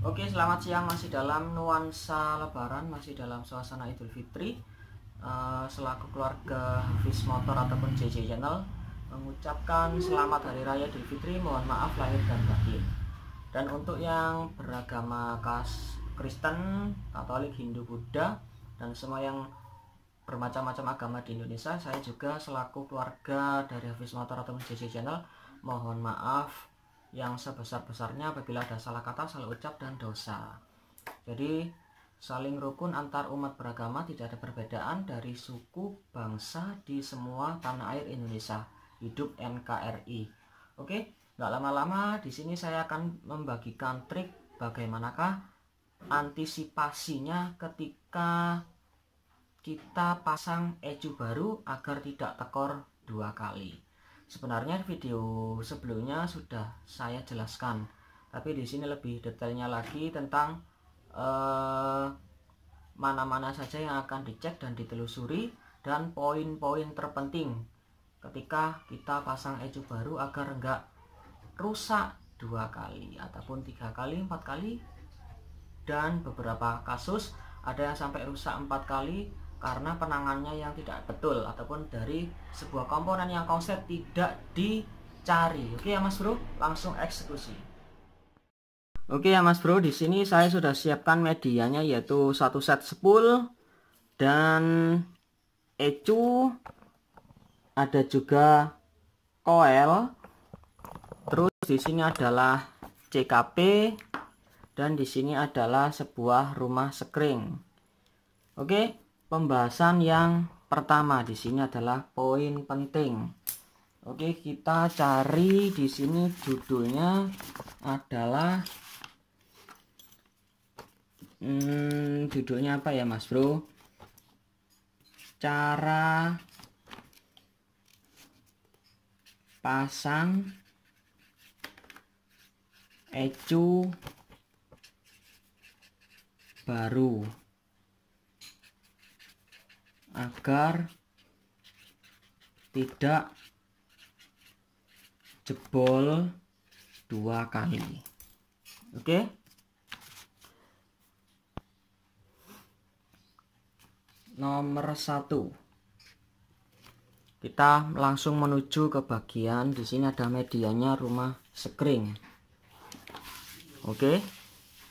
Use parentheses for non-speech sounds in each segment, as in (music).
Oke, selamat siang. Masih dalam nuansa Lebaran, masih dalam suasana Idul Fitri. Uh, selaku keluarga Hafiz Motor ataupun JJ Channel mengucapkan selamat Hari Raya Idul Fitri. Mohon maaf lahir dan batin. Dan untuk yang beragama kas Kristen, Katolik, Hindu, Buddha, dan semua yang bermacam-macam agama di Indonesia, saya juga selaku keluarga dari Hafiz Motor ataupun JJ Channel mohon maaf yang sebesar-besarnya apabila ada salah kata, salah ucap, dan dosa. Jadi, saling rukun antar umat beragama tidak ada perbedaan dari suku, bangsa di semua tanah air Indonesia. Hidup NKRI. Oke, nggak lama-lama di sini saya akan membagikan trik bagaimanakah antisipasinya ketika kita pasang ecu baru agar tidak tekor dua kali. Sebenarnya video sebelumnya sudah saya jelaskan, tapi di sini lebih detailnya lagi tentang eh, mana-mana eh, saja yang akan dicek dan ditelusuri dan poin-poin terpenting ketika kita pasang ecu baru agar enggak rusak dua kali ataupun tiga kali empat kali dan beberapa kasus ada yang sampai rusak empat kali karena penangannya yang tidak betul ataupun dari sebuah komponen yang konsep tidak dicari. Oke ya Mas Bro, langsung eksekusi. Oke ya Mas Bro, di sini saya sudah siapkan medianya yaitu satu set spool dan ecu ada juga coil terus di sini adalah CKP dan di sini adalah sebuah rumah sekring. Oke, pembahasan yang pertama di sini adalah poin penting. Oke, kita cari di sini judulnya adalah hmm, judulnya apa ya, Mas Bro? Cara pasang ecu baru agar tidak jebol dua kali. Oke. Nomor satu. Kita langsung menuju ke bagian di sini ada medianya rumah sekring. Oke.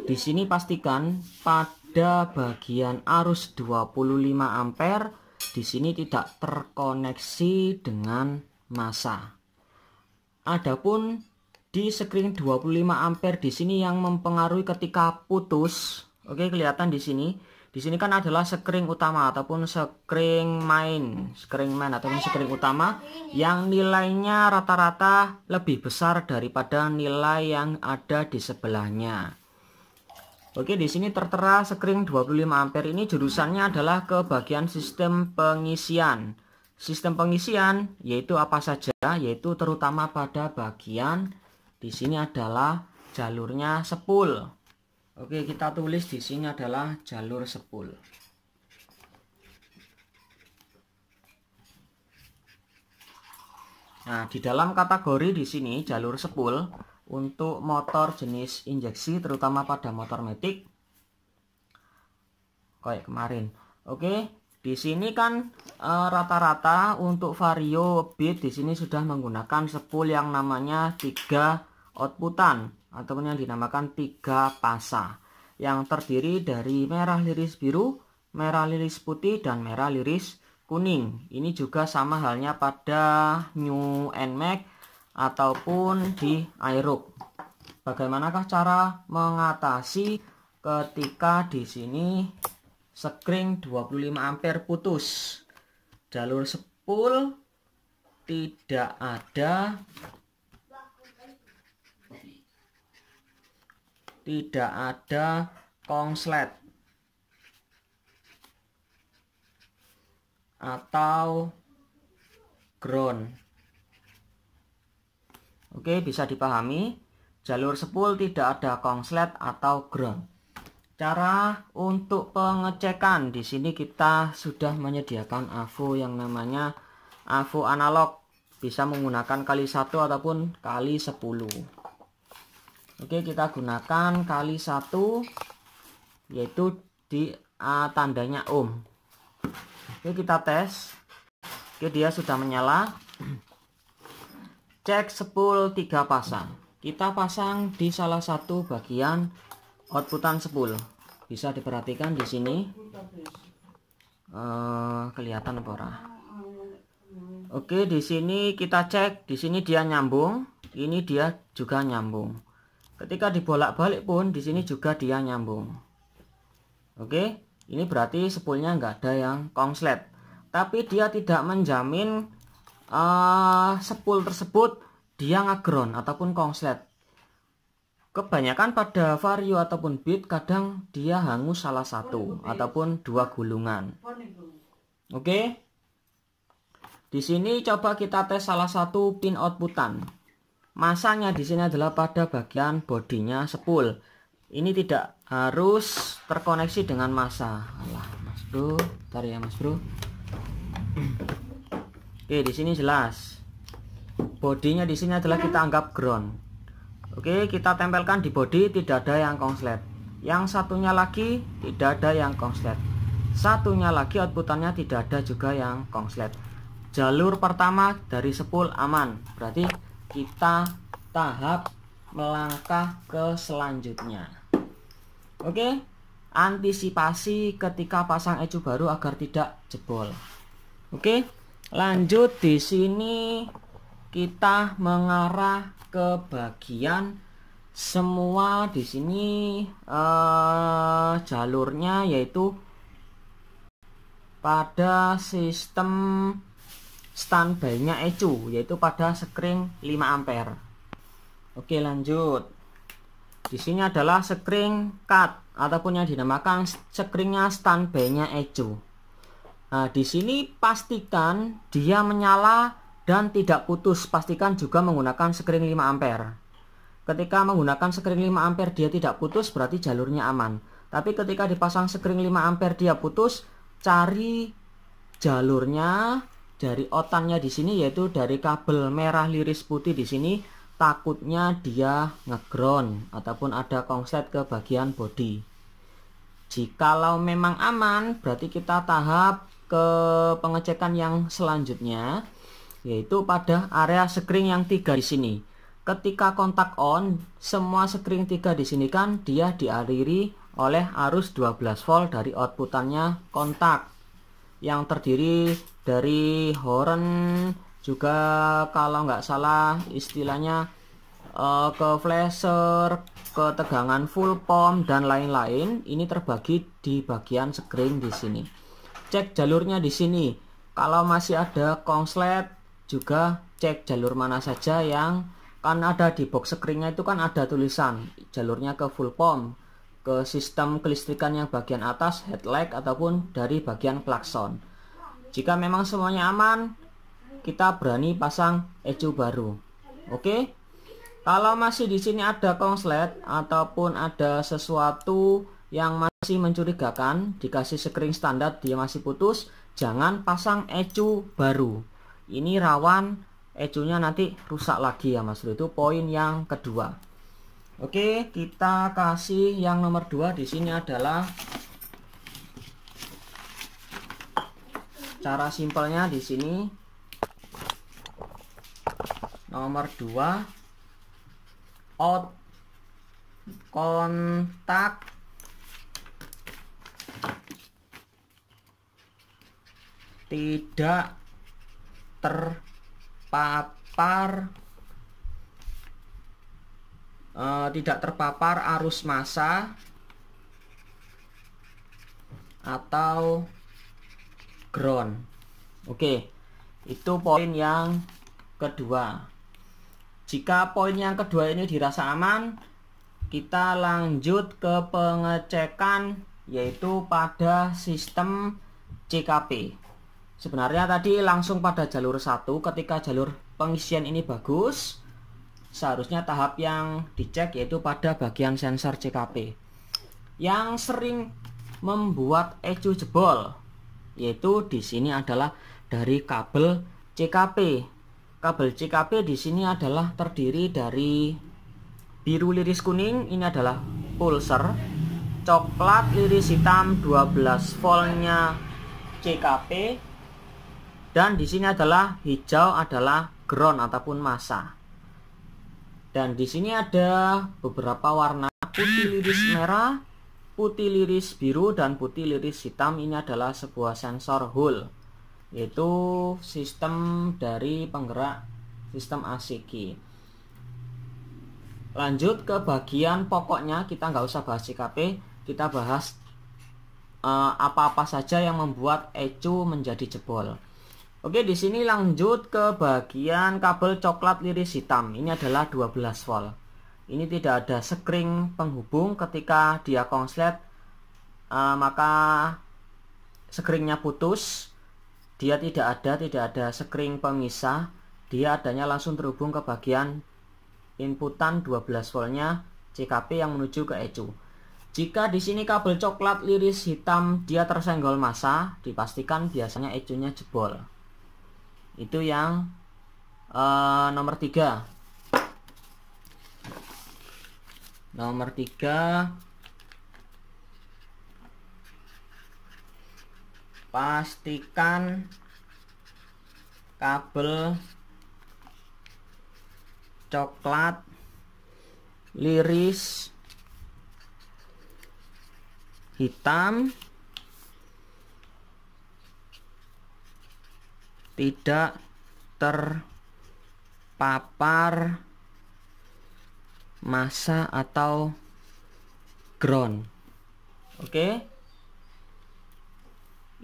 Di sini pastikan pada pada bagian arus 25 ampere di sini tidak terkoneksi dengan masa. Adapun di screen 25 ampere di sini yang mempengaruhi ketika putus, oke kelihatan di sini. Di sini kan adalah sekring utama ataupun sekring main, sekring main ataupun sekring utama yang nilainya rata-rata lebih besar daripada nilai yang ada di sebelahnya. Oke, di sini tertera sekring 25 ampere ini jurusannya adalah ke bagian sistem pengisian. Sistem pengisian yaitu apa saja? Yaitu terutama pada bagian di sini adalah jalurnya sepul. Oke, kita tulis di sini adalah jalur sepul. Nah, di dalam kategori di sini jalur sepul untuk motor jenis injeksi terutama pada motor metik kayak kemarin oke di sini kan eh, rata-rata e, untuk vario bit di sini sudah menggunakan spool yang namanya tiga outputan ataupun yang dinamakan tiga pasa yang terdiri dari merah liris biru, merah liris putih dan merah liris kuning. Ini juga sama halnya pada New NMAX ataupun di aerob. Bagaimanakah cara mengatasi ketika di sini sekring 25 ampere putus. Jalur sepul tidak ada tidak ada kongslet atau ground Oke, bisa dipahami. Jalur sepul tidak ada kongslet atau ground. Cara untuk pengecekan di sini kita sudah menyediakan AVO yang namanya AVO analog. Bisa menggunakan kali 1 ataupun kali 10. Oke, kita gunakan kali 1 yaitu di a tandanya ohm. Oke, kita tes. Oke, dia sudah menyala cek spool 3 pasang kita pasang di salah satu bagian outputan spool bisa diperhatikan di sini uh, kelihatan pora Oke di sini kita cek di sini dia nyambung ini dia juga nyambung ketika dibolak-balik pun di sini juga dia nyambung Oke ini berarti spoolnya nggak ada yang konslet tapi dia tidak menjamin uh, eh, spool tersebut dia ngagron ataupun konslet Kebanyakan pada vario ataupun bit kadang dia hangus salah satu ataupun dua gulungan. Oke. Di sini coba kita tes salah satu pin outputan. Masanya di sini adalah pada bagian bodinya spool. Ini tidak harus terkoneksi dengan masa. Alah, Mas Bro, bentar ya Mas Bro. Oke, di sini jelas. Bodinya di sini adalah kita anggap ground. Oke, kita tempelkan di body tidak ada yang konslet. Yang satunya lagi tidak ada yang konslet. Satunya lagi outputannya tidak ada juga yang konslet. Jalur pertama dari sepul aman. Berarti kita tahap melangkah ke selanjutnya. Oke, antisipasi ketika pasang ecu baru agar tidak jebol. Oke. Lanjut di sini kita mengarah ke bagian semua di sini eh, jalurnya yaitu pada sistem standby-nya ECU yaitu pada sekring 5 ampere. Oke, lanjut. Di sini adalah sekring cut ataupun yang dinamakan sekringnya standby-nya ECU. Nah, di sini pastikan dia menyala dan tidak putus. Pastikan juga menggunakan sekring 5 ampere. Ketika menggunakan sekring 5 ampere dia tidak putus berarti jalurnya aman. Tapi ketika dipasang sekring 5 ampere dia putus, cari jalurnya dari otannya di sini yaitu dari kabel merah liris putih di sini takutnya dia ngeground ataupun ada konslet ke bagian body. Jikalau memang aman berarti kita tahap ke pengecekan yang selanjutnya yaitu pada area screen yang tiga di sini. Ketika kontak on, semua screen tiga di sini kan dia dialiri oleh arus 12 volt dari outputannya kontak yang terdiri dari horn juga kalau nggak salah istilahnya uh, ke flasher, ke tegangan full pom dan lain-lain ini terbagi di bagian screen di sini cek jalurnya di sini. Kalau masih ada konslet juga cek jalur mana saja yang kan ada di box screennya itu kan ada tulisan jalurnya ke full pump ke sistem kelistrikan yang bagian atas headlight ataupun dari bagian klakson jika memang semuanya aman kita berani pasang ecu baru oke okay? kalau masih di sini ada konslet ataupun ada sesuatu yang masih mencurigakan dikasih screen standar dia masih putus jangan pasang ecu baru ini rawan ecunya nanti rusak lagi ya mas itu poin yang kedua oke kita kasih yang nomor dua di sini adalah cara simpelnya di sini nomor dua out kontak tidak terpapar uh, tidak terpapar arus massa atau ground. Oke. Itu poin yang kedua. Jika poin yang kedua ini dirasa aman, kita lanjut ke pengecekan yaitu pada sistem CKP. Sebenarnya tadi langsung pada jalur satu ketika jalur pengisian ini bagus seharusnya tahap yang dicek yaitu pada bagian sensor CKP yang sering membuat ECU jebol yaitu di sini adalah dari kabel CKP kabel CKP di sini adalah terdiri dari biru liris kuning ini adalah pulser coklat liris hitam 12 voltnya CKP dan di sini adalah hijau adalah ground ataupun masa. Dan di sini ada beberapa warna putih liris merah, putih liris biru, dan putih liris hitam. Ini adalah sebuah sensor hull, yaitu sistem dari penggerak sistem ACG. Lanjut ke bagian pokoknya, kita nggak usah bahas CKP, kita bahas eh, apa-apa uh, saja yang membuat ECU menjadi jebol. Oke, di sini lanjut ke bagian kabel coklat liris hitam. Ini adalah 12 volt. Ini tidak ada sekring penghubung ketika dia konslet uh, maka sekringnya putus. Dia tidak ada, tidak ada sekring pemisah. Dia adanya langsung terhubung ke bagian inputan 12 voltnya CKP yang menuju ke ECU. Jika di sini kabel coklat liris hitam dia tersenggol massa, dipastikan biasanya ECU-nya jebol itu yang uh, nomor tiga nomor tiga pastikan kabel coklat liris hitam tidak terpapar massa atau ground. Oke.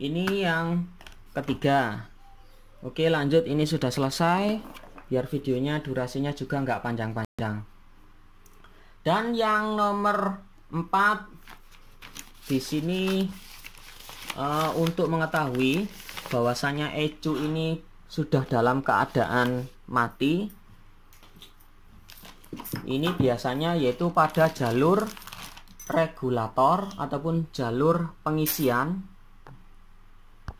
Ini yang ketiga. Oke, lanjut ini sudah selesai biar videonya durasinya juga nggak panjang-panjang. Dan yang nomor 4 di sini uh, untuk mengetahui bahwasanya Ecu ini sudah dalam keadaan mati ini biasanya yaitu pada jalur regulator ataupun jalur pengisian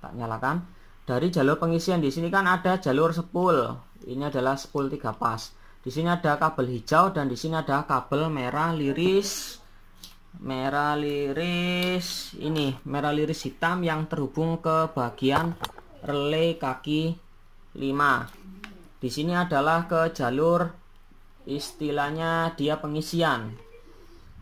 tak nyalakan dari jalur pengisian di sini kan ada jalur spool ini adalah spool 3 pas di sini ada kabel hijau dan di sini ada kabel merah liris merah liris ini merah liris hitam yang terhubung ke bagian relay kaki 5 di sini adalah ke jalur istilahnya dia pengisian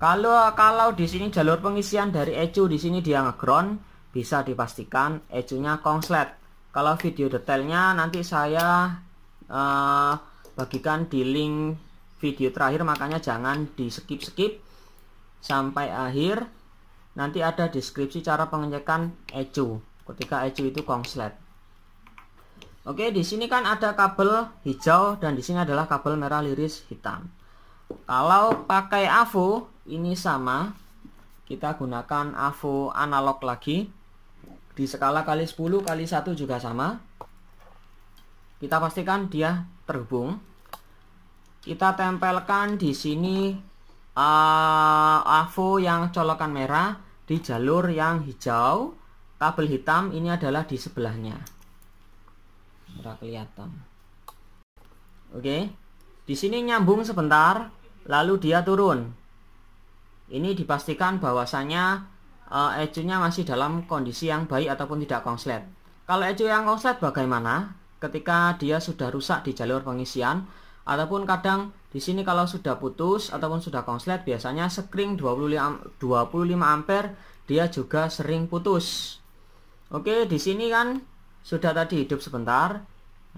kalau kalau di sini jalur pengisian dari ecu di sini dia ngeground bisa dipastikan ecunya kongslet kalau video detailnya nanti saya uh, bagikan di link video terakhir makanya jangan di skip skip sampai akhir nanti ada deskripsi cara pengecekan ECU ketika ECU itu konslet. Oke, di sini kan ada kabel hijau dan di sini adalah kabel merah liris hitam. Kalau pakai AVO ini sama, kita gunakan AVO analog lagi. Di skala kali 10 kali 1 juga sama. Kita pastikan dia terhubung. Kita tempelkan di sini uh, eh, AVO yang colokan merah di jalur yang hijau kabel hitam ini adalah di sebelahnya nggak kelihatan oke okay. di sini nyambung sebentar lalu dia turun ini dipastikan bahwasanya uh, eh, ecunya masih dalam kondisi yang baik ataupun tidak konslet. kalau ecu yang konslet bagaimana ketika dia sudah rusak di jalur pengisian ataupun kadang di sini kalau sudah putus ataupun sudah konslet biasanya sekring 25 25 ampere dia juga sering putus. Oke, di sini kan sudah tadi hidup sebentar.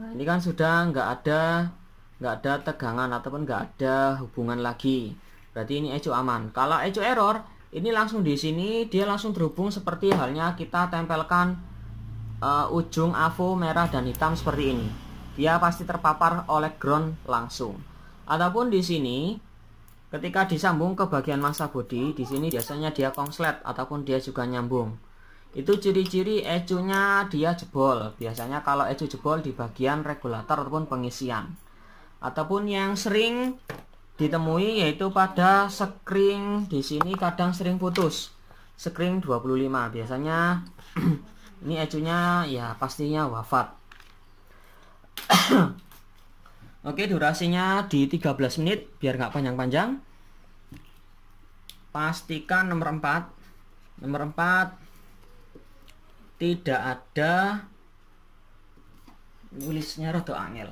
Nah, ini kan sudah nggak ada nggak ada tegangan ataupun nggak ada hubungan lagi. Berarti ini ecu aman. Kalau ecu error, ini langsung di sini dia langsung terhubung seperti halnya kita tempelkan uh, ujung avo merah dan hitam seperti ini. Dia pasti terpapar oleh ground langsung. Ataupun di sini ketika disambung ke bagian massa body, di sini biasanya dia kongslet ataupun dia juga nyambung. Itu ciri-ciri ecunya dia jebol. Biasanya kalau ecu jebol di bagian regulator ataupun pengisian. Ataupun yang sering ditemui yaitu pada sekring di sini kadang sering putus. Sekring 25 biasanya (clears throat) ini ecunya ya pastinya wafat. (clears throat) Oke, durasinya di 13 menit biar nggak panjang-panjang. Pastikan nomor 4. Nomor 4 tidak ada nulisnya roto angel.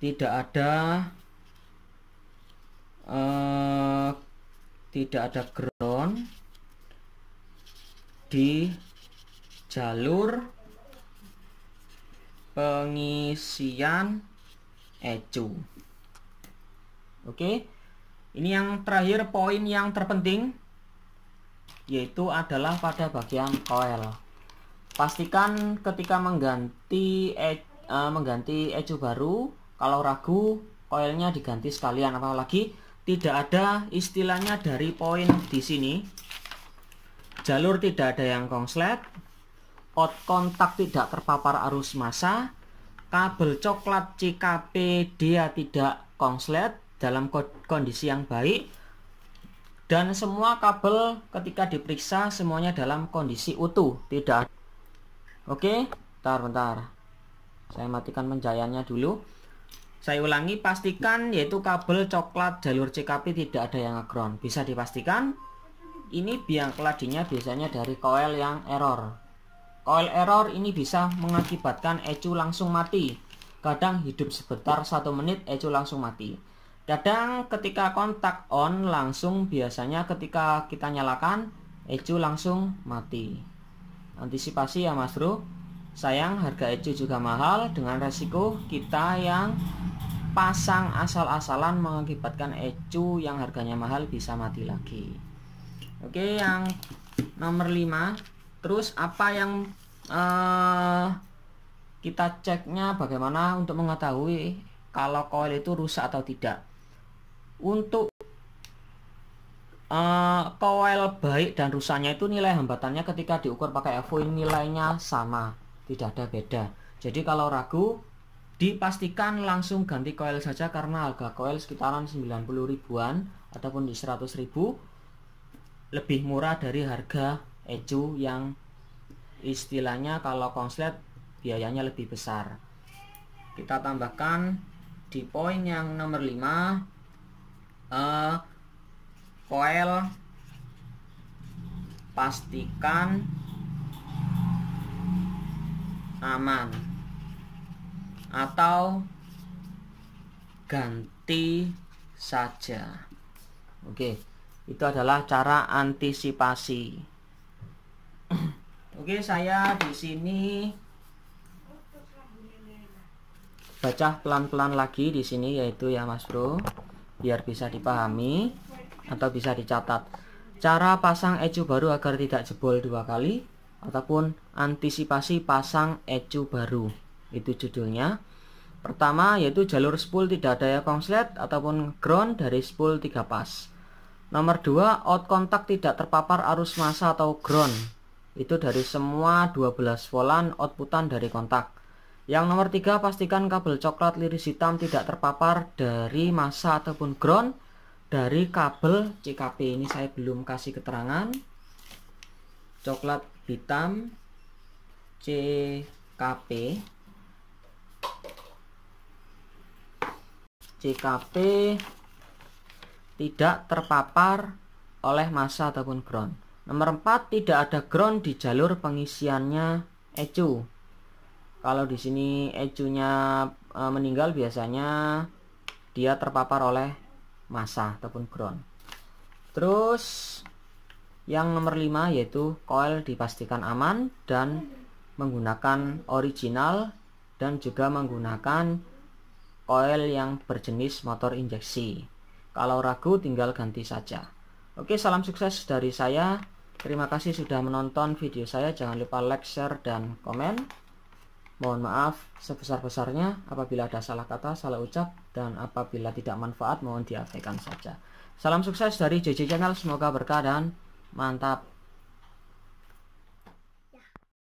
Tidak ada uh, tidak ada ground di jalur pengisian ecu. Oke. Ini yang terakhir poin yang terpenting yaitu adalah pada bagian coil. Pastikan ketika mengganti e, uh, mengganti ecu baru, kalau ragu koilnya diganti sekalian apalagi tidak ada istilahnya dari poin di sini jalur tidak ada yang kongslet, out kontak tidak terpapar arus massa, kabel coklat CKP dia tidak kongslet dalam kondisi yang baik, dan semua kabel ketika diperiksa semuanya dalam kondisi utuh, tidak Oke, bentar bentar. Saya matikan pencahayaannya dulu. Saya ulangi, pastikan yaitu kabel coklat jalur CKP tidak ada yang ngeground. Bisa dipastikan ini biang keladinya biasanya dari koil yang error. Koil error ini bisa mengakibatkan ecu langsung mati. Kadang hidup sebentar satu menit ecu langsung mati. Kadang ketika kontak on langsung biasanya ketika kita nyalakan ecu langsung mati. Antisipasi ya Mas Bro. Sayang harga ecu juga mahal dengan resiko kita yang pasang asal-asalan mengakibatkan ecu yang harganya mahal bisa mati lagi oke yang nomor 5 terus apa yang uh, kita ceknya bagaimana untuk mengetahui kalau coil itu rusak atau tidak untuk uh, eh, coil baik dan rusaknya itu nilai hambatannya ketika diukur pakai EVO nilainya sama tidak ada beda jadi kalau ragu dipastikan langsung ganti coil saja karena harga coil sekitaran 90 ribuan ataupun di 100 ribu lebih murah dari harga ecu yang istilahnya kalau konslet biayanya lebih besar kita tambahkan di poin yang nomor 5 eh, koil pastikan aman atau ganti saja oke okay itu adalah cara antisipasi. (clears throat) Oke, saya di sini baca pelan-pelan lagi di sini yaitu ya Mas Bro, biar bisa dipahami atau bisa dicatat. Cara pasang ecu baru agar tidak jebol dua kali ataupun antisipasi pasang ecu baru. Itu judulnya. Pertama yaitu jalur spool tidak ada ya konslet ataupun ground dari spool 3 pas. Nomor 2, out kontak tidak terpapar arus massa atau ground. Itu dari semua 12 volan outputan dari kontak. Yang nomor 3, pastikan kabel coklat liris hitam tidak terpapar dari massa ataupun ground dari kabel CKP. Ini saya belum kasih keterangan. Coklat hitam CKP CKP tidak terpapar oleh massa ataupun ground. Nomor 4 tidak ada ground di jalur pengisiannya ecu. Kalau di sini ecunya e, meninggal biasanya dia terpapar oleh massa ataupun ground. Terus yang nomor 5 yaitu coil dipastikan aman dan menggunakan original dan juga menggunakan coil yang berjenis motor injeksi. Kalau ragu tinggal ganti saja. Oke, salam sukses dari saya. Terima kasih sudah menonton video saya. Jangan lupa like, share, dan komen. Mohon maaf sebesar-besarnya apabila ada salah kata, salah ucap, dan apabila tidak manfaat mohon diabaikan saja. Salam sukses dari JJ Channel, semoga berkah dan mantap.